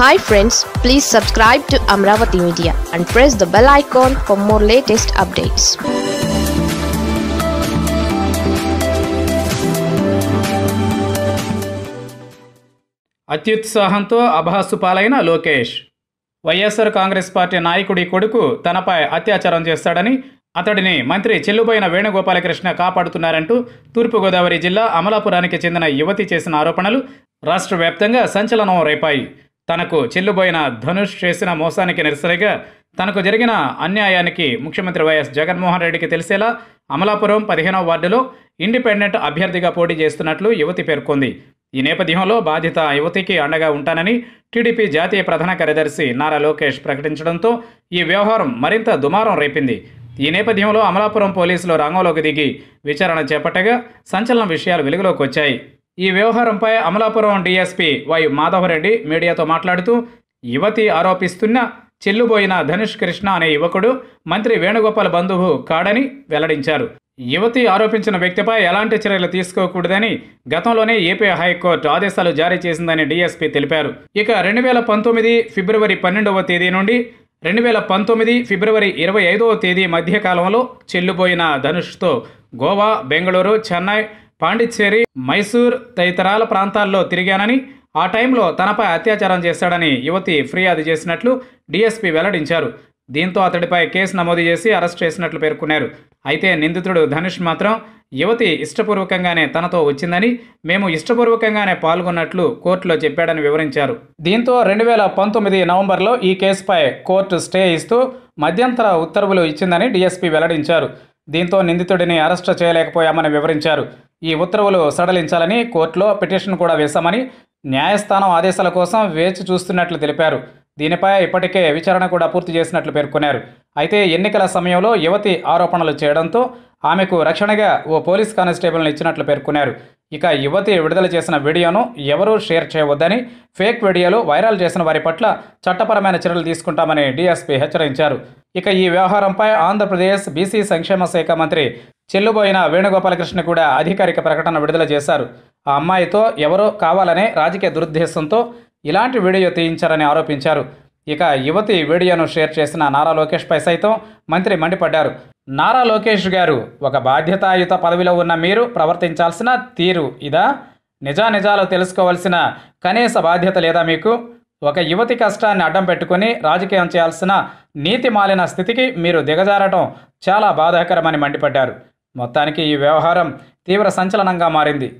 hi friends please subscribe to Amaravati media and press the bell icon for more latest updates అత్యుత్సాహంతో అభాసు పాలైన Lokesh YSR Congress party నాయకుడి కొడుకు తనపై అత్యాచారం చేస్తాడని అతడిని మంత్రి చెల్లుబోయిన వేణుగోపాలకృష్ణ కాపాడుతున్నారంటూ తూర్పుగోదావరి జిల్లా అమలాపురానికి చెందిన యువతి చేసిన ఆరోపణలు రాష్ట్ర వ్యాప్తంగా సంచలనం రేపాయి తనకు చెల్లుబోయిన ధనుష్ చేసిన మోసానికి నిరసనగా తనకు జరిగిన అన్యాయానికి ముఖ్యమంత్రి వైఎస్ జగన్మోహన్ రెడ్డికి తెలిసేలా అమలాపురం పదిహేనవ వార్డులో ఇండిపెండెంట్ అభ్యర్థిగా పోటీ చేస్తున్నట్లు యువతి పేర్కొంది ఈ నేపథ్యంలో బాధిత యువతికి అండగా ఉంటానని టీడీపీ జాతీయ ప్రధాన కార్యదర్శి నారా లోకేష్ ప్రకటించడంతో ఈ వ్యవహారం మరింత దుమారం రేపింది ఈ నేపథ్యంలో అమలాపురం పోలీసులు రంగంలోకి దిగి విచారణ చేపట్టగా సంచలన విషయాలు వెలుగులోకి వచ్చాయి ఈ వ్యవహారంపై అమలాపురం డీఎస్పీ వై మాధవరెడ్డి మీడియాతో మాట్లాడుతూ యువతి ఆరోపిస్తున్న చెల్లుబోయిన ధనుష్ కృష్ణ అనే యువకుడు మంత్రి వేణుగోపాల్ బంధువు కాడని వెల్లడించారు యువతి ఆరోపించిన వ్యక్తిపై ఎలాంటి చర్యలు తీసుకోకూడదని గతంలోనే ఏపీ హైకోర్టు ఆదేశాలు జారీ చేసిందని డీఎస్పీ తెలిపారు ఇక రెండు వేల పంతొమ్మిది ఫిబ్రవరి పన్నెండవ తేదీ నుండి రెండు వేల పంతొమ్మిది ఫిబ్రవరి ఇరవై ఐదవ తేదీ మధ్యకాలంలో చెల్లుబోయిన ధనుష్తో గోవా బెంగళూరు చెన్నై పాండిచ్చేరి మైసూర్ తదితరాల ప్రాంతాల్లో తిరిగానని ఆ టైంలో తనపై అత్యాచారం చేశాడని యువతి ఫిర్యాదు చేసినట్లు డీఎస్పీ వెల్లడించారు దీంతో అతడిపై కేసు నమోదు చేసి అరెస్ట్ చేసినట్లు పేర్కొన్నారు అయితే నిందితుడు ధనుష్ మాత్రం యువతి ఇష్టపూర్వకంగానే తనతో వచ్చిందని మేము ఇష్టపూర్వకంగానే పాల్గొన్నట్లు కోర్టులో చెప్పాడని వివరించారు దీంతో రెండు వేల పంతొమ్మిది నవంబర్లో ఈ కేసుపై కోర్టు స్టే ఇస్తూ మధ్యంతర ఉత్తర్వులు ఇచ్చిందని డీఎస్పీ వెల్లడించారు దీంతో నిందితుడిని అరెస్టు చేయలేకపోయామని వివరించారు ఈ ఉత్తర్వులు సడలించాలని కోర్టులో పిటిషన్ కూడా వేశామని న్యాయస్థానం ఆదేశాల కోసం వేచి చూస్తున్నట్లు తెలిపారు దీనిపై ఇప్పటికే విచారణ కూడా పూర్తి చేసినట్లు పేర్కొన్నారు అయితే ఎన్నికల సమయంలో యువతి ఆరోపణలు చేయడంతో ఆమెకు రక్షణగా ఓ పోలీస్ కానిస్టేబుల్ని ఇచ్చినట్లు పేర్కొన్నారు ఇక యువతి విడుదల చేసిన వీడియోను ఎవరూ షేర్ చేయవద్దని ఫేక్ వీడియోలు వైరల్ చేసిన వారి పట్ల చట్టపరమైన చర్యలు తీసుకుంటామని డీఎస్పీ హెచ్చరించారు ఇక ఈ వ్యవహారంపై ఆంధ్రప్రదేశ్ బీసీ సంక్షేమ శాఖ మంత్రి చెల్లుబోయిన వేణుగోపాలకృష్ణ కూడా అధికారిక ప్రకటన విడుదల చేశారు ఆ అమ్మాయితో ఎవరో కావాలనే రాజకీయ దురుద్దేశంతో ఇలాంటి వీడియో తీయించారని ఆరోపించారు ఇక యువతి వీడియోను షేర్ చేసిన నారా లోకేష్ పై సైతం మంత్రి మండిపడ్డారు నారా లోకేష్ గారు ఒక బాధ్యతాయుత పదవిలో ఉన్న మీరు ప్రవర్తించాల్సిన తీరు ఇదా నిజానిజాలు తెలుసుకోవాల్సిన కనీస బాధ్యత లేదా మీకు ఒక యువతి కష్టాన్ని అడ్డం పెట్టుకుని రాజకీయం చేయాల్సిన నీతి మాలిన స్థితికి మీరు దిగజారటం చాలా బాధాకరమని మండిపడ్డారు మొత్తానికి ఈ వ్యవహారం తీవ్ర సంచలనంగా మారింది